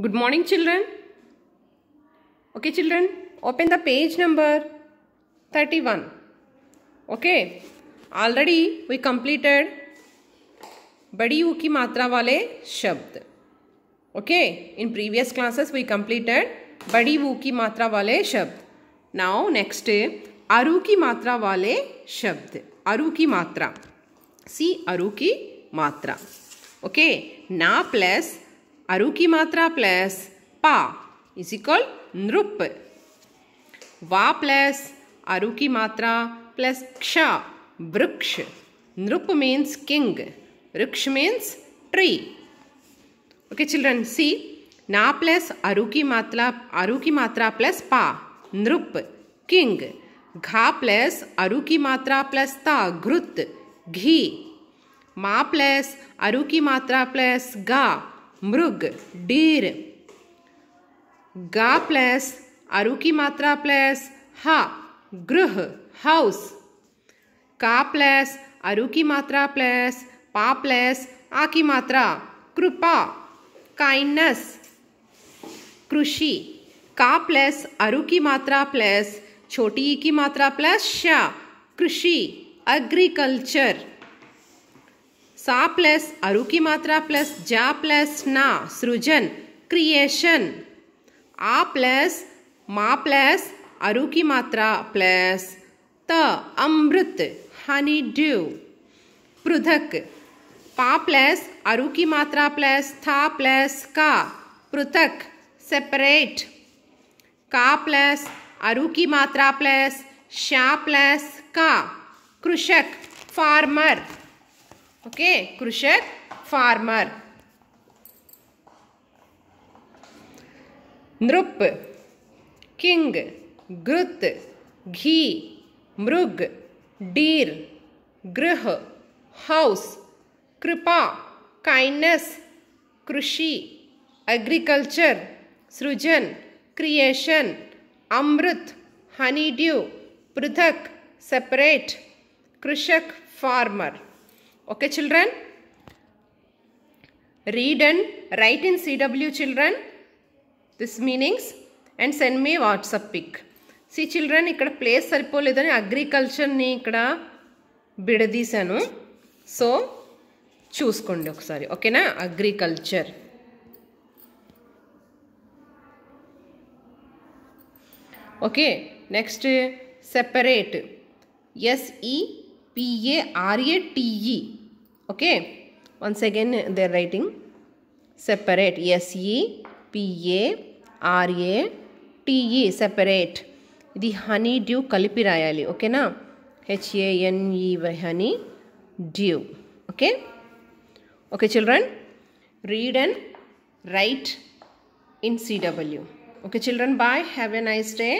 Good morning children okay children open the page number thirty one okay already we completed बड़ी ऊ की मात्रा वाले शब्द okay in previous classes we completed बड़ी ऊ की मात्रा वाले शब्द नाउ नेक्स्ट अरु की मात्रा वाले शब्द अरु की मात्रा सी अरु की मात्रा ओके ना प्लस अरु की मात्रा प्लस पा इज इक्वल नृप वा प्लस अरु की मात्रा प्लस क्ष वृक्ष नृप मीन्स किंग वृक्ष means tree okay children see ना प्लस अरु की मात्रा अरु की मात्रा प्लस पा नृप किंग घा प्लस अरु की मात्रा प्लस ता घृत घी मा प्लस अरु की मात्रा प्लस गा मृग डीर गा प्लस अरु की मात्रा प्लस हा गृह हाउस का प्लस अरु की मात्रा प्लस पा प्लस आ की मात्रा कृपा काइंडनेस कृषि का प्लस अरु की मात्रा प्लस छोटी की मात्रा प्लस शा कृषि एग्रीकल्चर सा प्लस अरु की मात्रा प्लस जा प्लस ना सृजन क्रिएशन आ प्लस मा प्लस अरु की मात्रा प्लस त अमृत हनी ड्यू पृथक पा प्लस अरु की मात्रा प्लस था प्लस का पृथक सेपरेट का प्लस अरु की मात्रा प्लस शा प्लस का कृषक फार्मर ओके कृषक फार्मर नृप किंग ग्रुत घी मृग डीर गृह हाउस कृपा काइंडनेस कृषि एग्रीकल्चर सृजन क्रिएशन अमृत हनी ड्यू पृथक सेपरेट कृषक farmer Okay children? Read and write in CW children. This meanings and send me WhatsApp pic. See children ఇక్కడ ప్లేస్ సరిపోలేదని అగ్రికల్చర్ని ఇక్కడ బిడదీశాను సో చూసుకోండి ఒకసారి ఓకేనా agriculture okay next separate S E P A R A T E okay once again they are writing separate Yes, s e p a r a t e separate The honey dew, rayali okay na h a n e y honey dew okay okay children read and write in cw okay children bye have a nice day